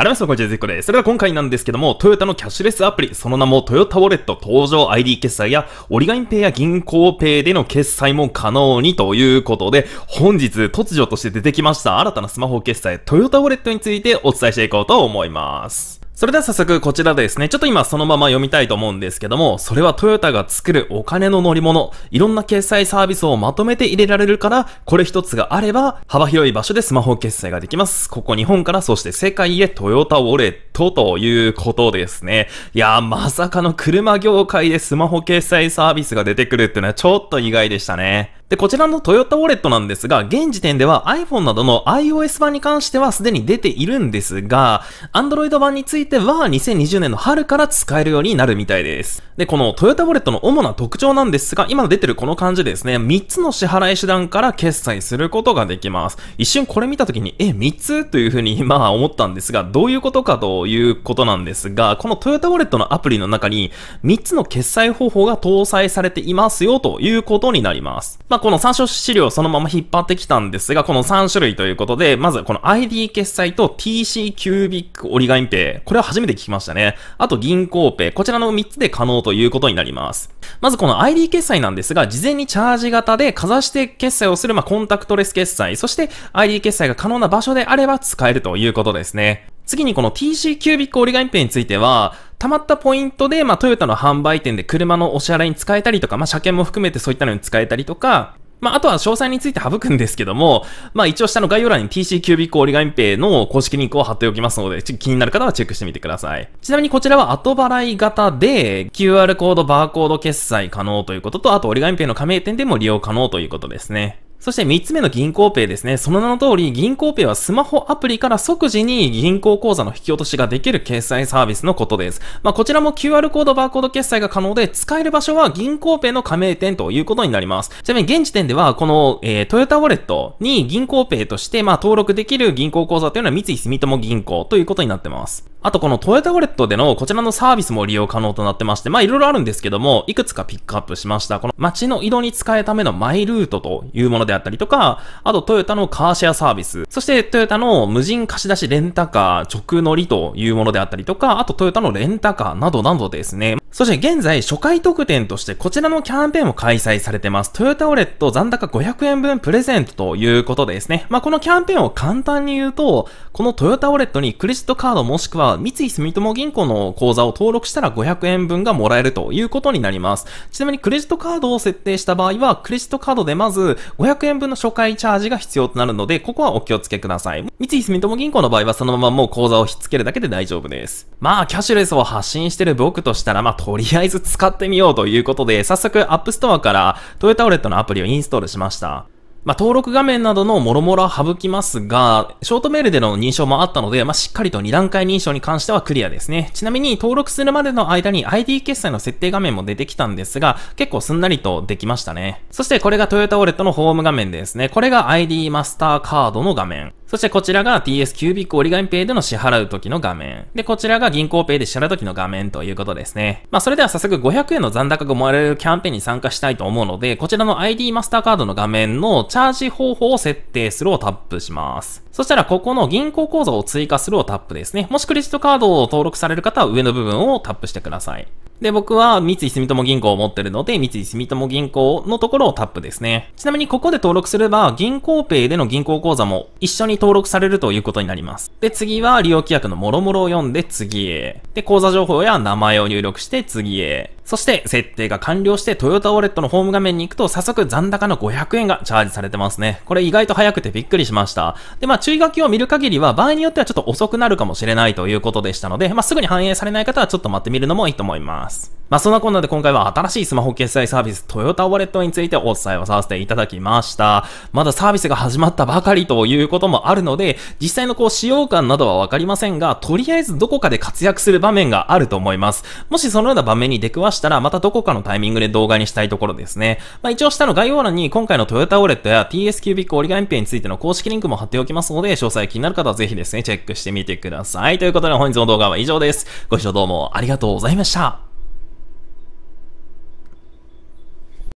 ありがとうございます。こんにちは、ゼコです。それでは今回なんですけども、トヨタのキャッシュレスアプリ、その名もトヨタウォレット登場 ID 決済や、オリガインペイや銀行ペイでの決済も可能にということで、本日突如として出てきました新たなスマホ決済、トヨタウォレットについてお伝えしていこうと思います。それでは早速こちらですね、ちょっと今そのまま読みたいと思うんですけども、それはトヨタが作るお金の乗り物、いろんな決済サービスをまとめて入れられるから、これ一つがあれば、幅広い場所でスマホ決済ができます。ここ日本からそして世界へトヨタウォレットということですね。いやー、まさかの車業界でスマホ決済サービスが出てくるっていうのはちょっと意外でしたね。で、こちらのトヨタウォレットなんですが、現時点では iPhone などの iOS 版に関してはすでに出ているんですが、Android 版については2020年の春から使えるようになるみたいです。で、このトヨタウォレットの主な特徴なんですが、今出てるこの感じですね、3つの支払い手段から決済することができます。一瞬これ見た時に、え、3つというふうに、まあ思ったんですが、どういうことかということなんですが、このトヨタウォレットのアプリの中に3つの決済方法が搭載されていますよということになります。まこの参照資料をそのまま引っ張ってきたんですが、この3種類ということで、まずこの ID 決済と TC キュービックガインペイ。これは初めて聞きましたね。あと銀行ペイ。こちらの3つで可能ということになります。まずこの ID 決済なんですが、事前にチャージ型でかざして決済をする、まあ、コンタクトレス決済。そして ID 決済が可能な場所であれば使えるということですね。次にこの TC キュービックガインペイについては、溜まったポイントで、まあ、トヨタの販売店で車のお支払いに使えたりとか、まあ、車検も含めてそういったのに使えたりとか、まあ、あとは詳細について省くんですけども、まあ、一応下の概要欄に TC キュービック折り紙ペイの公式リンクを貼っておきますので、気になる方はチェックしてみてください。ちなみにこちらは後払い型で、QR コード、バーコード決済可能ということと、あと折り紙ペイの加盟店でも利用可能ということですね。そして3つ目の銀行ペイですね。その名の通り、銀行ペイはスマホアプリから即時に銀行口座の引き落としができる決済サービスのことです。まあ、こちらも QR コードバーコード決済が可能で、使える場所は銀行ペイの加盟店ということになります。ちなみに現時点では、この、えー、トヨタウォレットに銀行ペイとして、まあ、登録できる銀行口座というのは三井住友銀行ということになってます。あとこのトヨタウォレットでのこちらのサービスも利用可能となってまして、まあいろいろあるんですけども、いくつかピックアップしました。この街の移動に使うためのマイルートというものであったりとか、あとトヨタのカーシェアサービス、そしてトヨタの無人貸し出しレンタカー直乗りというものであったりとか、あとトヨタのレンタカーなどなどですね。そして現在初回特典としてこちらのキャンペーンも開催されてます。トヨタウォレット残高500円分プレゼントということですね。まあこのキャンペーンを簡単に言うと、このトヨタウォレットにクレジットカードもしくは三井住友銀行の口座を登録したら500円分がもらえるということになります。ちなみにクレジットカードを設定した場合は、クレジットカードでまず500円分の初回チャージが必要となるので、ここはお気をつけください。三井住友銀行の場合はそのままもう口座をひっつけるだけで大丈夫です。まあ、キャッシュレスを発信してる僕としたら、まあ、とりあえず使ってみようということで、早速 App Store からトヨタオレットのアプリをインストールしました。まあ、登録画面などのもろもろ省きますが、ショートメールでの認証もあったので、まあ、しっかりと2段階認証に関してはクリアですね。ちなみに登録するまでの間に ID 決済の設定画面も出てきたんですが、結構すんなりとできましたね。そしてこれがトヨタウォレットのホーム画面ですね。これが ID マスターカードの画面。そしてこちらが TS キュービック折り紙ペイでの支払う時の画面。で、こちらが銀行ペイで支払う時の画面ということですね。まあ、それでは早速500円の残高がもらえるキャンペーンに参加したいと思うので、こちらの ID マスターカードの画面のチャージ方法を設定するをタップします。そしたらここの銀行口座を追加するをタップですね。もしクレジットカードを登録される方は上の部分をタップしてください。で、僕は三井住友銀行を持ってるので、三井住友銀行のところをタップですね。ちなみにここで登録すれば、銀行ペイでの銀行口座も一緒に登録されるということになります。で、次は利用規約のもろもろを読んで次へ。で、口座情報や名前を入力して次へ。そして、設定が完了して、トヨタウォレットのホーム画面に行くと、早速残高の500円がチャージされてますね。これ意外と早くてびっくりしました。で、まあ、注意書きを見る限りは、場合によってはちょっと遅くなるかもしれないということでしたので、まあ、すぐに反映されない方はちょっと待ってみるのもいいと思います。まあ、そんなこんなで今回は新しいスマホ決済サービス、トヨタウォレットについてお伝えをさせていただきました。まだサービスが始まったばかりということもあるので、実際のこう使用感などはわかりませんが、とりあえずどこかで活躍する場面があると思います。もしそのような場面に出くわして、したら、またどこかのタイミングで動画にしたいところですね。まあ、一応下の概要欄に今回のトヨタウォレットや TS キュービック折り紙ペについての公式リンクも貼っておきますので、詳細気になる方はぜひですね、チェックしてみてください。ということで本日の動画は以上です。ご視聴どうもありがとうございました。